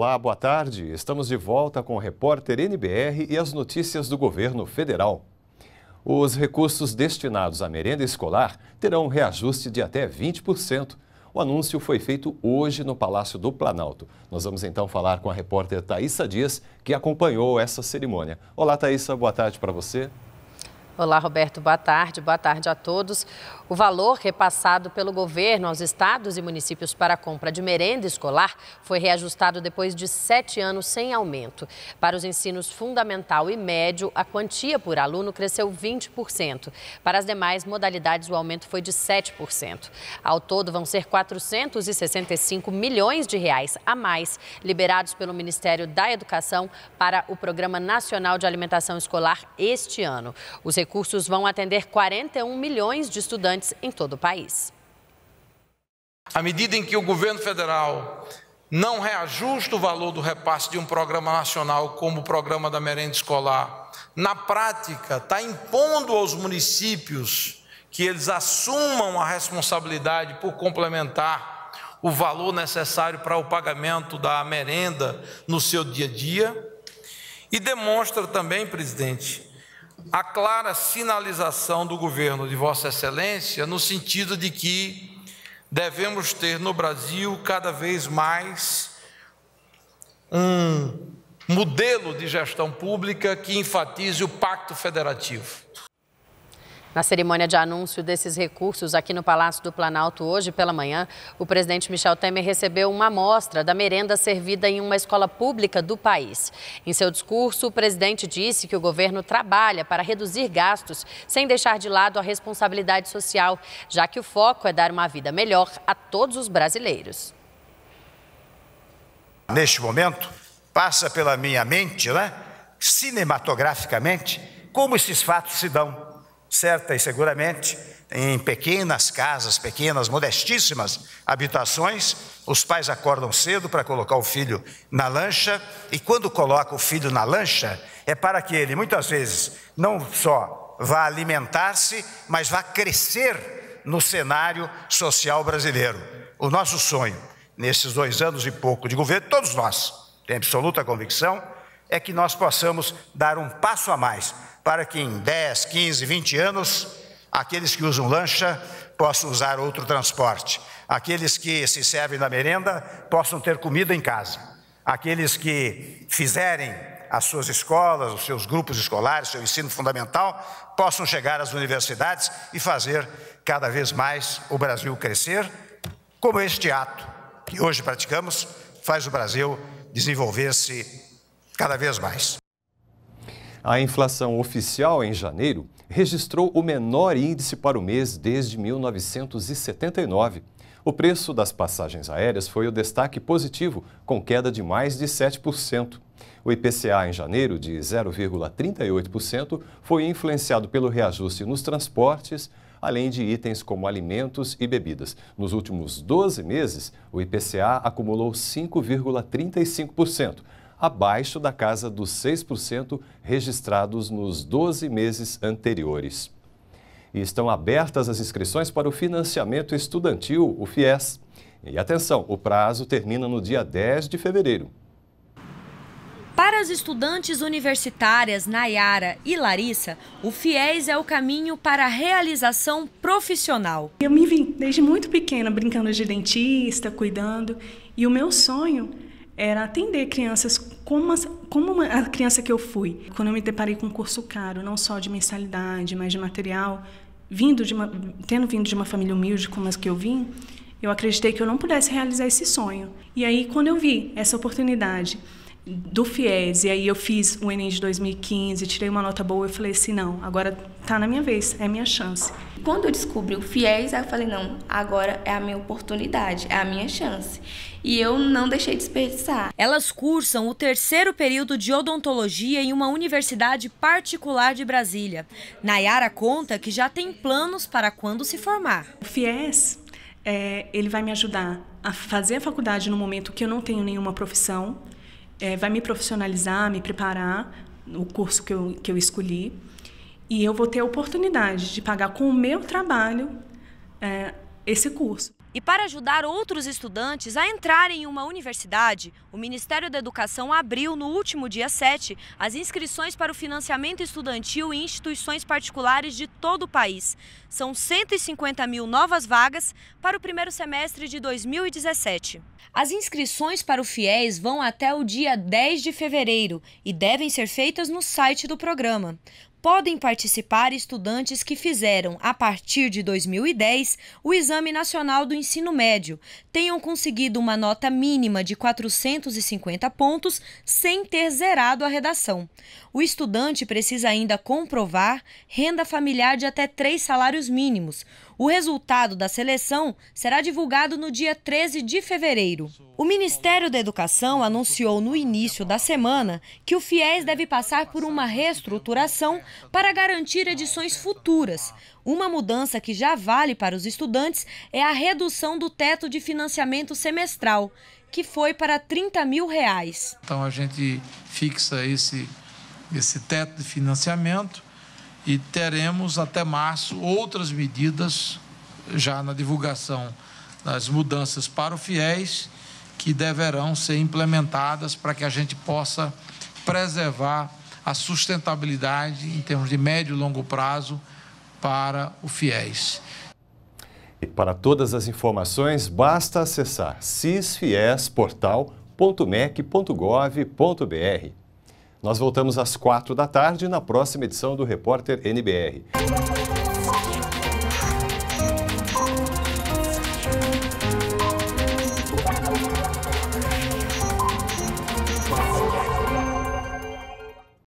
Olá, boa tarde. Estamos de volta com o repórter NBR e as notícias do governo federal. Os recursos destinados à merenda escolar terão um reajuste de até 20%. O anúncio foi feito hoje no Palácio do Planalto. Nós vamos então falar com a repórter Thaisa Dias, que acompanhou essa cerimônia. Olá, Thaisa, boa tarde para você. Olá, Roberto, boa tarde. Boa tarde a todos. O valor repassado pelo governo aos estados e municípios para a compra de merenda escolar foi reajustado depois de sete anos sem aumento. Para os ensinos fundamental e médio, a quantia por aluno cresceu 20%. Para as demais modalidades, o aumento foi de 7%. Ao todo, vão ser 465 milhões de reais a mais liberados pelo Ministério da Educação para o Programa Nacional de Alimentação Escolar este ano. Os recursos vão atender 41 milhões de estudantes em todo o país. À medida em que o governo federal não reajusta o valor do repasse de um programa nacional como o programa da merenda escolar, na prática está impondo aos municípios que eles assumam a responsabilidade por complementar o valor necessário para o pagamento da merenda no seu dia a dia. E demonstra também, presidente, a clara sinalização do governo de Vossa Excelência no sentido de que devemos ter no Brasil cada vez mais um modelo de gestão pública que enfatize o pacto federativo. Na cerimônia de anúncio desses recursos aqui no Palácio do Planalto hoje pela manhã, o presidente Michel Temer recebeu uma amostra da merenda servida em uma escola pública do país. Em seu discurso, o presidente disse que o governo trabalha para reduzir gastos sem deixar de lado a responsabilidade social, já que o foco é dar uma vida melhor a todos os brasileiros. Neste momento, passa pela minha mente, né, cinematograficamente, como esses fatos se dão certa e seguramente, em pequenas casas, pequenas, modestíssimas habitações, os pais acordam cedo para colocar o filho na lancha, e quando coloca o filho na lancha, é para que ele, muitas vezes, não só vá alimentar-se, mas vá crescer no cenário social brasileiro. O nosso sonho, nesses dois anos e pouco de governo, todos nós, tem absoluta convicção, é que nós possamos dar um passo a mais para que em 10, 15, 20 anos, aqueles que usam lancha possam usar outro transporte, aqueles que se servem da merenda possam ter comida em casa, aqueles que fizerem as suas escolas, os seus grupos escolares, seu ensino fundamental, possam chegar às universidades e fazer cada vez mais o Brasil crescer, como este ato que hoje praticamos faz o Brasil desenvolver-se cada vez mais. A inflação oficial em janeiro registrou o menor índice para o mês desde 1979. O preço das passagens aéreas foi o destaque positivo, com queda de mais de 7%. O IPCA em janeiro, de 0,38%, foi influenciado pelo reajuste nos transportes, além de itens como alimentos e bebidas. Nos últimos 12 meses, o IPCA acumulou 5,35%, abaixo da casa dos 6% registrados nos 12 meses anteriores. E estão abertas as inscrições para o financiamento estudantil, o FIES. E atenção, o prazo termina no dia 10 de fevereiro. Para as estudantes universitárias Nayara e Larissa, o FIES é o caminho para a realização profissional. Eu me vim desde muito pequena brincando de dentista, cuidando, e o meu sonho era atender crianças como, como a criança que eu fui. Quando eu me deparei com um curso caro, não só de mensalidade, mas de material, vindo de uma, tendo vindo de uma família humilde como as que eu vim, eu acreditei que eu não pudesse realizar esse sonho. E aí, quando eu vi essa oportunidade do FIES, e aí eu fiz o Enem de 2015, tirei uma nota boa, eu falei assim, não, agora tá na minha vez, é minha chance. Quando eu descobri o FIES, eu falei, não, agora é a minha oportunidade, é a minha chance. E eu não deixei desperdiçar. Elas cursam o terceiro período de odontologia em uma universidade particular de Brasília. Nayara conta que já tem planos para quando se formar. O FIES, é, ele vai me ajudar a fazer a faculdade no momento que eu não tenho nenhuma profissão, é, vai me profissionalizar, me preparar no curso que eu, que eu escolhi. E eu vou ter a oportunidade de pagar com o meu trabalho é, esse curso. E para ajudar outros estudantes a entrarem em uma universidade, o Ministério da Educação abriu no último dia 7 as inscrições para o financiamento estudantil em instituições particulares de todo o país. São 150 mil novas vagas para o primeiro semestre de 2017. As inscrições para o FIES vão até o dia 10 de fevereiro e devem ser feitas no site do programa podem participar estudantes que fizeram, a partir de 2010, o Exame Nacional do Ensino Médio, tenham conseguido uma nota mínima de 450 pontos sem ter zerado a redação. O estudante precisa ainda comprovar renda familiar de até três salários mínimos, o resultado da seleção será divulgado no dia 13 de fevereiro. O Ministério da Educação anunciou no início da semana que o FIES deve passar por uma reestruturação para garantir edições futuras. Uma mudança que já vale para os estudantes é a redução do teto de financiamento semestral, que foi para 30 mil reais. Então a gente fixa esse, esse teto de financiamento e teremos até março outras medidas já na divulgação das mudanças para o fiéis que deverão ser implementadas para que a gente possa preservar a sustentabilidade em termos de médio e longo prazo para o fiéis. E para todas as informações, basta acessar cisfiesportal.mec.gov.br. Nós voltamos às quatro da tarde na próxima edição do Repórter NBR.